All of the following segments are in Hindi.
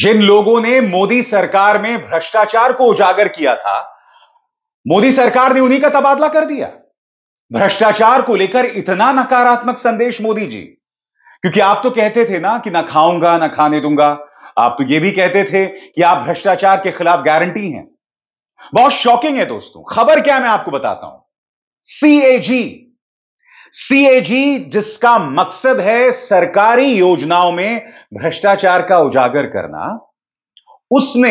जिन लोगों ने मोदी सरकार में भ्रष्टाचार को उजागर किया था मोदी सरकार ने उन्हीं का तबादला कर दिया भ्रष्टाचार को लेकर इतना नकारात्मक संदेश मोदी जी क्योंकि आप तो कहते थे ना कि ना खाऊंगा ना खाने दूंगा आप तो यह भी कहते थे कि आप भ्रष्टाचार के खिलाफ गारंटी हैं बहुत शॉकिंग है दोस्तों खबर क्या मैं आपको बताता हूं सीएजी सीएजी जिसका मकसद है सरकारी योजनाओं में भ्रष्टाचार का उजागर करना उसने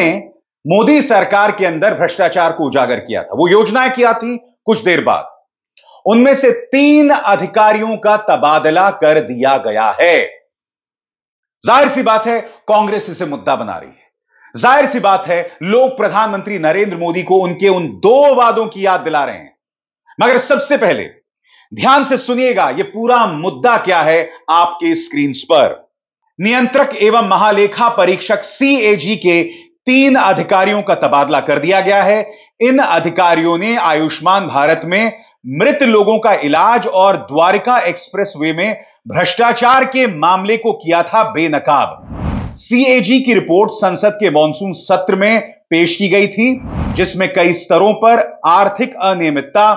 मोदी सरकार के अंदर भ्रष्टाचार को उजागर किया था वो योजनाएं किया थी कुछ देर बाद उनमें से तीन अधिकारियों का तबादला कर दिया गया है जाहिर सी बात है कांग्रेस इसे मुद्दा बना रही है जाहिर सी बात है लोग प्रधानमंत्री नरेंद्र मोदी को उनके उन दो वादों की याद दिला रहे हैं मगर सबसे पहले ध्यान से सुनिएगा यह पूरा मुद्दा क्या है आपके स्क्रीन पर नियंत्रक एवं महालेखा परीक्षक सीएजी के तीन अधिकारियों का तबादला कर दिया गया है इन अधिकारियों ने आयुष्मान भारत में मृत लोगों का इलाज और द्वारिका एक्सप्रेसवे में भ्रष्टाचार के मामले को किया था बेनकाब सीएजी की रिपोर्ट संसद के मॉनसून सत्र में पेश की गई थी जिसमें कई स्तरों पर आर्थिक अनियमितता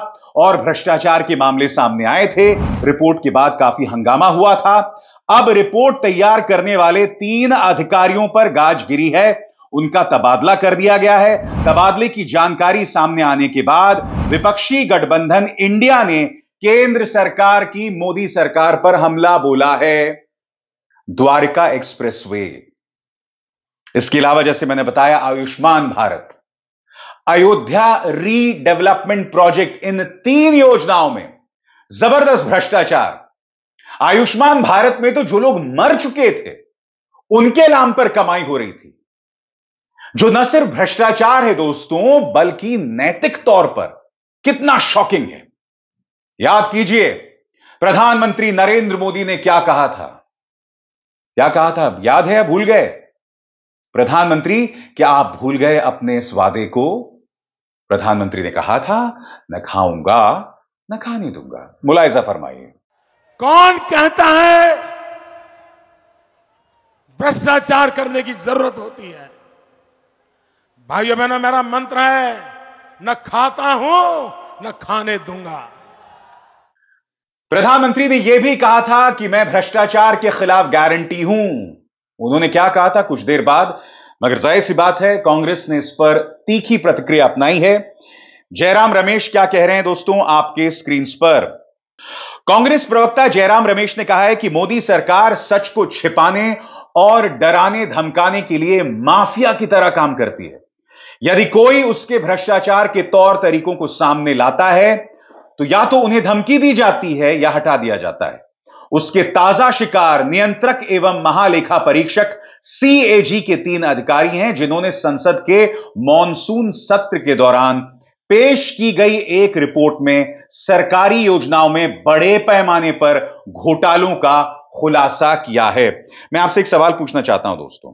और भ्रष्टाचार के मामले सामने आए थे रिपोर्ट के बाद काफी हंगामा हुआ था अब रिपोर्ट तैयार करने वाले तीन अधिकारियों पर गाज गिरी है उनका तबादला कर दिया गया है तबादले की जानकारी सामने आने के बाद विपक्षी गठबंधन इंडिया ने केंद्र सरकार की मोदी सरकार पर हमला बोला है द्वारिका एक्सप्रेसवे इसके अलावा जैसे मैंने बताया आयुष्मान भारत अयोध्या रीडेवलपमेंट प्रोजेक्ट इन तीन योजनाओं में जबरदस्त भ्रष्टाचार आयुष्मान भारत में तो जो लोग मर चुके थे उनके नाम पर कमाई हो रही थी जो न सिर्फ भ्रष्टाचार है दोस्तों बल्कि नैतिक तौर पर कितना शॉकिंग है याद कीजिए प्रधानमंत्री नरेंद्र मोदी ने क्या कहा था क्या कहा था याद है भूल गए प्रधानमंत्री क्या आप भूल गए अपने इस वादे को प्रधानमंत्री ने कहा था न खाऊंगा न खाने दूंगा मुलायजा फरमाइए कौन कहता है भ्रष्टाचार करने की जरूरत होती है भाइयों बहनों मेरा मंत्र है न खाता हूं न खाने दूंगा प्रधानमंत्री ने यह भी कहा था कि मैं भ्रष्टाचार के खिलाफ गारंटी हूं उन्होंने क्या कहा था कुछ देर बाद मगर जाहिर सी बात है कांग्रेस ने इस पर तीखी प्रतिक्रिया अपनाई है जयराम रमेश क्या कह रहे हैं दोस्तों आपके स्क्रीन पर कांग्रेस प्रवक्ता जयराम रमेश ने कहा है कि मोदी सरकार सच को छिपाने और डराने धमकाने के लिए माफिया की तरह काम करती है यदि कोई उसके भ्रष्टाचार के तौर तरीकों को सामने लाता है तो या तो उन्हें धमकी दी जाती है या हटा दिया जाता है उसके ताजा शिकार नियंत्रक एवं महालेखा परीक्षक सीएजी के तीन अधिकारी हैं जिन्होंने संसद के मॉनसून सत्र के दौरान पेश की गई एक रिपोर्ट में सरकारी योजनाओं में बड़े पैमाने पर घोटालों का खुलासा किया है मैं आपसे एक सवाल पूछना चाहता हूं दोस्तों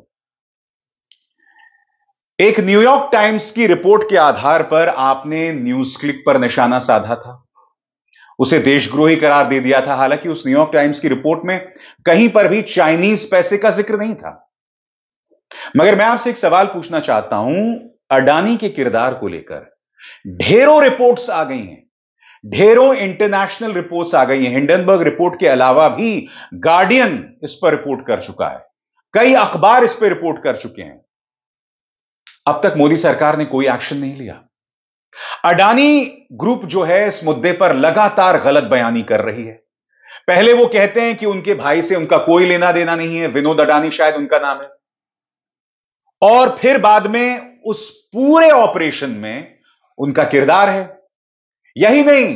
एक न्यूयॉर्क टाइम्स की रिपोर्ट के आधार पर आपने न्यूज क्लिक पर निशाना साधा था उसे देशद्रोही करार दे दिया था हालांकि उस न्यूयॉर्क टाइम्स की रिपोर्ट में कहीं पर भी चाइनीज पैसे का जिक्र नहीं था मगर मैं आपसे एक सवाल पूछना चाहता हूं अडानी के किरदार को लेकर ढेरों रिपोर्ट्स आ गई हैं ढेरों इंटरनेशनल रिपोर्ट्स आ गई हैं हिंडनबर्ग रिपोर्ट के अलावा भी गार्डियन इस पर रिपोर्ट कर चुका है कई अखबार इस पर रिपोर्ट कर चुके हैं अब तक मोदी सरकार ने कोई एक्शन नहीं लिया अडानी ग्रुप जो है इस मुद्दे पर लगातार गलत बयानी कर रही है पहले वो कहते हैं कि उनके भाई से उनका कोई लेना देना नहीं है विनोद अडानी शायद उनका नाम है और फिर बाद में उस पूरे ऑपरेशन में उनका किरदार है यही नहीं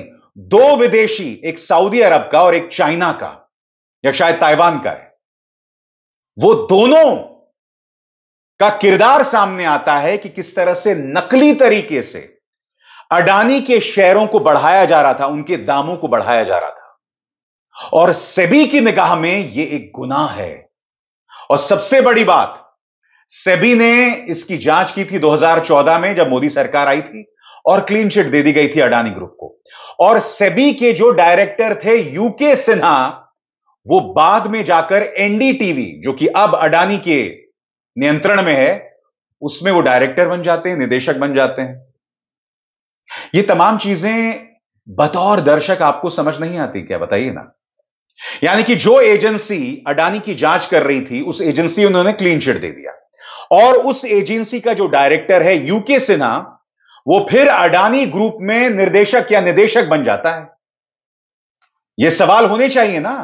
दो विदेशी एक सऊदी अरब का और एक चाइना का या शायद ताइवान का है वो दोनों का किरदार सामने आता है कि किस तरह से नकली तरीके से अडानी के शेयरों को बढ़ाया जा रहा था उनके दामों को बढ़ाया जा रहा था और सेबी की निगाह में यह एक गुनाह है और सबसे बड़ी बात सेबी ने इसकी जांच की थी 2014 में जब मोदी सरकार आई थी और क्लीन चिट दे दी गई थी अडानी ग्रुप को और सेबी के जो डायरेक्टर थे यूके सिन्हा वो बाद में जाकर एनडीटीवी जो कि अब अडानी के नियंत्रण में है उसमें वो डायरेक्टर बन जाते हैं निदेशक बन जाते हैं ये तमाम चीजें बतौर दर्शक आपको समझ नहीं आती क्या बताइए ना यानी कि जो एजेंसी अडानी की जांच कर रही थी उस एजेंसी उन्होंने क्लीन चिट दे दिया और उस एजेंसी का जो डायरेक्टर है यूके सिन्हा वो फिर अडानी ग्रुप में निर्देशक या निदेशक बन जाता है ये सवाल होने चाहिए ना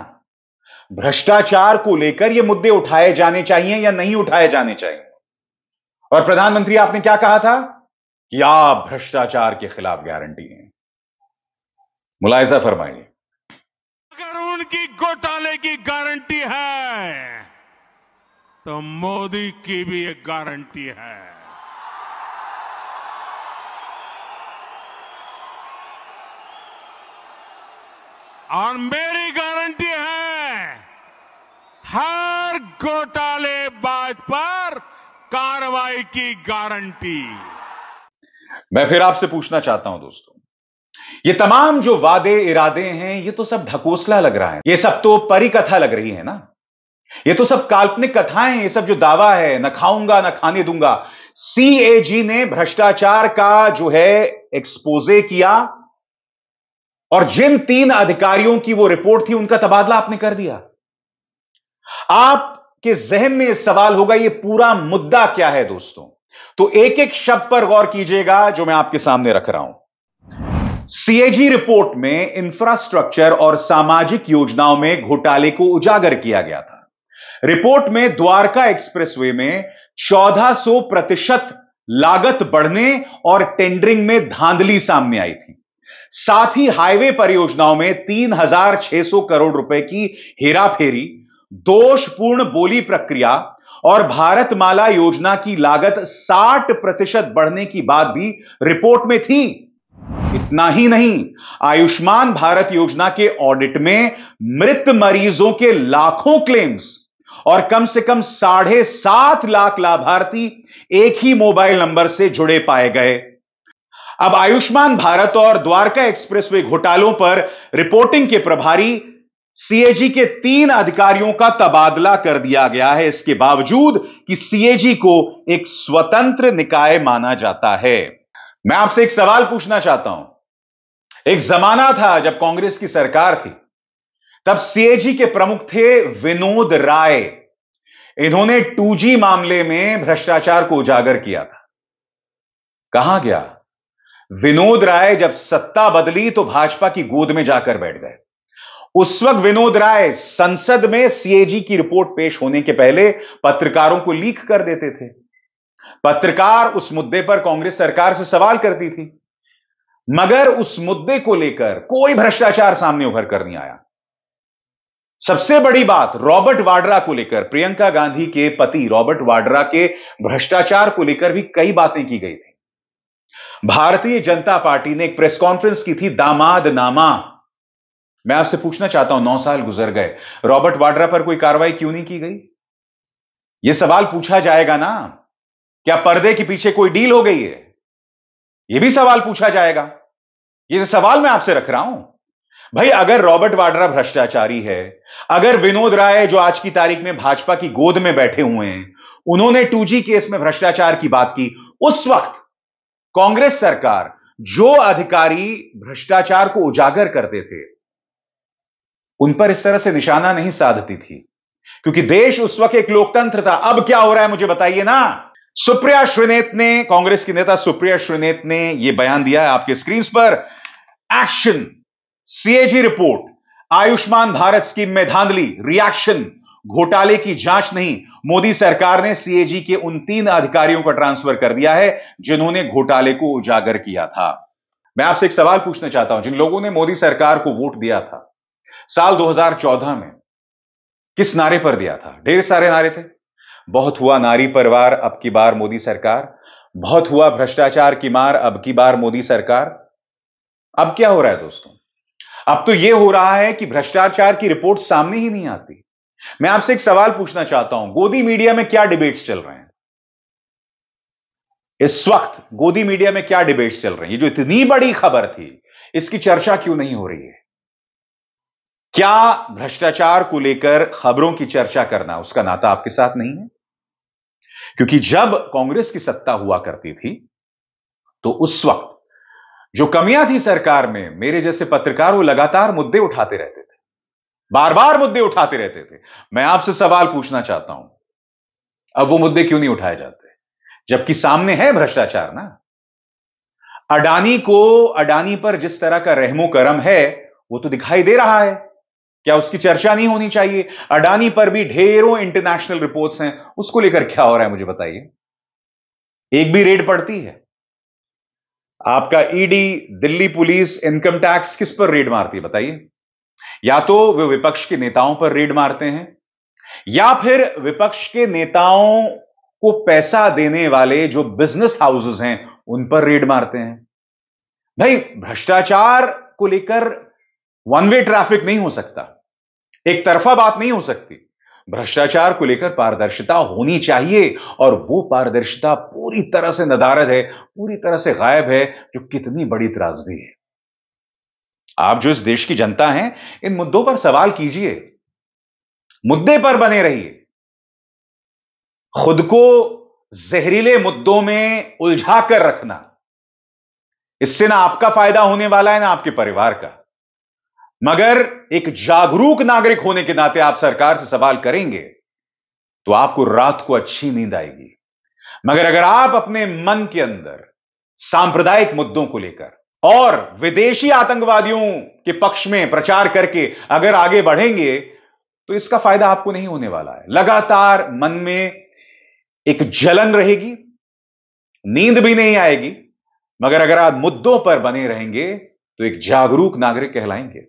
भ्रष्टाचार को लेकर ये मुद्दे उठाए जाने चाहिए या नहीं उठाए जाने चाहिए और प्रधानमंत्री आपने क्या कहा था कि आप भ्रष्टाचार के खिलाफ गारंटी हैं मुलायजा फरमाइए अगर उनकी घोटाले की गारंटी है तो मोदी की भी एक गारंटी है और मेरी गारंटी है हर घोटाले बाज पर कार्रवाई की गारंटी मैं फिर आपसे पूछना चाहता हूं दोस्तों ये तमाम जो वादे इरादे हैं ये तो सब ढकोसला लग रहा है ये सब तो परिकथा लग रही है ना ये तो सब काल्पनिक कथाएं ये सब जो दावा है ना खाऊंगा ना खाने दूंगा सीएजी ने भ्रष्टाचार का जो है एक्सपोजे किया और जिन तीन अधिकारियों की वो रिपोर्ट थी उनका तबादला आपने कर दिया आपके जहन में सवाल होगा ये पूरा मुद्दा क्या है दोस्तों तो एक एक शब्द पर गौर कीजिएगा जो मैं आपके सामने रख रहा हूं सीएजी रिपोर्ट में इंफ्रास्ट्रक्चर और सामाजिक योजनाओं में घोटाले को उजागर किया गया था रिपोर्ट में द्वारका एक्सप्रेसवे में 1400 प्रतिशत लागत बढ़ने और टेंडरिंग में धांधली सामने आई थी साथ ही हाईवे परियोजनाओं में 3600 करोड़ रुपए की हेराफेरी दोषपूर्ण बोली प्रक्रिया और भारतमाला योजना की लागत 60 प्रतिशत बढ़ने की बात भी रिपोर्ट में थी इतना ही नहीं आयुष्मान भारत योजना के ऑडिट में मृत मरीजों के लाखों क्लेम्स और कम से कम साढ़े सात लाख लाभार्थी एक ही मोबाइल नंबर से जुड़े पाए गए अब आयुष्मान भारत और द्वारका एक्सप्रेसवे घोटालों पर रिपोर्टिंग के प्रभारी सीएजी के तीन अधिकारियों का तबादला कर दिया गया है इसके बावजूद कि सीएजी को एक स्वतंत्र निकाय माना जाता है मैं आपसे एक सवाल पूछना चाहता हूं एक जमाना था जब कांग्रेस की सरकार थी तब सीएजी के प्रमुख थे विनोद राय इन्होंने 2G मामले में भ्रष्टाचार को उजागर किया था कहा गया विनोद राय जब सत्ता बदली तो भाजपा की गोद में जाकर बैठ गए उस वक्त विनोद राय संसद में सीएजी की रिपोर्ट पेश होने के पहले पत्रकारों को लीक कर देते थे पत्रकार उस मुद्दे पर कांग्रेस सरकार से सवाल करती थी मगर उस मुद्दे को लेकर कोई भ्रष्टाचार सामने उभर कर नहीं आया सबसे बड़ी बात रॉबर्ट वाड्रा को लेकर प्रियंका गांधी के पति रॉबर्ट वाड्रा के भ्रष्टाचार को लेकर भी कई बातें की गई थी भारतीय जनता पार्टी ने एक प्रेस कॉन्फ्रेंस की थी दामाद नामा मैं आपसे पूछना चाहता हूं नौ साल गुजर गए रॉबर्ट वाड्रा पर कोई कार्रवाई क्यों नहीं की गई यह सवाल पूछा जाएगा ना क्या पर्दे के पीछे कोई डील हो गई है यह भी सवाल पूछा जाएगा यह सवाल मैं आपसे रख रहा हूं भाई अगर रॉबर्ट वाड्रा भ्रष्टाचारी है अगर विनोद राय जो आज की तारीख में भाजपा की गोद में बैठे हुए हैं उन्होंने टू केस में भ्रष्टाचार की बात की उस वक्त कांग्रेस सरकार जो अधिकारी भ्रष्टाचार को उजागर करते थे उन पर इस तरह से निशाना नहीं साधती थी क्योंकि देश उस वक्त एक लोकतंत्र था अब क्या हो रहा है मुझे बताइए ना सुप्रिया श्रीनेत ने कांग्रेस की नेता सुप्रिया श्रीनेत ने यह बयान दिया है आपके स्क्रीन पर action CAG report Ayushman Bharat scheme में धांधली रिएक्शन घोटाले की जांच नहीं मोदी सरकार ने सीएजी के उन तीन अधिकारियों का ट्रांसफर कर दिया है जिन्होंने घोटाले को उजागर किया था मैं आपसे एक सवाल पूछना चाहता हूं जिन लोगों ने मोदी सरकार को वोट दिया था साल 2014 में किस नारे पर दिया था ढेर सारे नारे थे बहुत हुआ नारी परिवार अब की बार मोदी सरकार बहुत हुआ भ्रष्टाचार की मार अब की बार मोदी सरकार अब क्या हो रहा है दोस्तों अब तो यह हो रहा है कि भ्रष्टाचार की रिपोर्ट सामने ही नहीं आती मैं आपसे एक सवाल पूछना चाहता हूं गोदी मीडिया में क्या डिबेट्स चल रहे हैं इस वक्त गोदी मीडिया में क्या डिबेट्स चल रही है जो इतनी बड़ी खबर थी इसकी चर्चा क्यों नहीं हो रही है क्या भ्रष्टाचार को लेकर खबरों की चर्चा करना उसका नाता आपके साथ नहीं है क्योंकि जब कांग्रेस की सत्ता हुआ करती थी तो उस वक्त जो कमियां थी सरकार में मेरे जैसे पत्रकार वो लगातार मुद्दे उठाते रहते थे बार बार मुद्दे उठाते रहते थे मैं आपसे सवाल पूछना चाहता हूं अब वो मुद्दे क्यों नहीं उठाए जाते जबकि सामने है भ्रष्टाचार ना अडानी को अडानी पर जिस तरह का रहमो करम है वो तो दिखाई दे रहा है क्या उसकी चर्चा नहीं होनी चाहिए अडानी पर भी ढेरों इंटरनेशनल रिपोर्ट्स हैं उसको लेकर क्या हो रहा है मुझे बताइए एक भी रेड पड़ती है आपका ED e Delhi police income tax किस पर रेड मारती है बताइए या तो वे विपक्ष के नेताओं पर रेड मारते हैं या फिर विपक्ष के नेताओं को पैसा देने वाले जो बिजनेस हाउसेस हैं उन पर रेड मारते हैं भाई भ्रष्टाचार को लेकर वन वे ट्रैफिक नहीं हो सकता एक तरफा बात नहीं हो सकती भ्रष्टाचार को लेकर पारदर्शिता होनी चाहिए और वो पारदर्शिता पूरी तरह से नदारद है पूरी तरह से गायब है जो कितनी बड़ी त्रासदी है आप जो इस देश की जनता हैं इन मुद्दों पर सवाल कीजिए मुद्दे पर बने रहिए खुद को जहरीले मुद्दों में उलझा कर रखना इससे ना आपका फायदा होने वाला है ना आपके परिवार का मगर एक जागरूक नागरिक होने के नाते आप सरकार से सवाल करेंगे तो आपको रात को अच्छी नींद आएगी मगर अगर आप अपने मन के अंदर सांप्रदायिक मुद्दों को लेकर और विदेशी आतंकवादियों के पक्ष में प्रचार करके अगर आगे बढ़ेंगे तो इसका फायदा आपको नहीं होने वाला है लगातार मन में एक जलन रहेगी नींद भी नहीं आएगी मगर अगर आप मुद्दों पर बने रहेंगे तो एक जागरूक नागरिक कहलाएंगे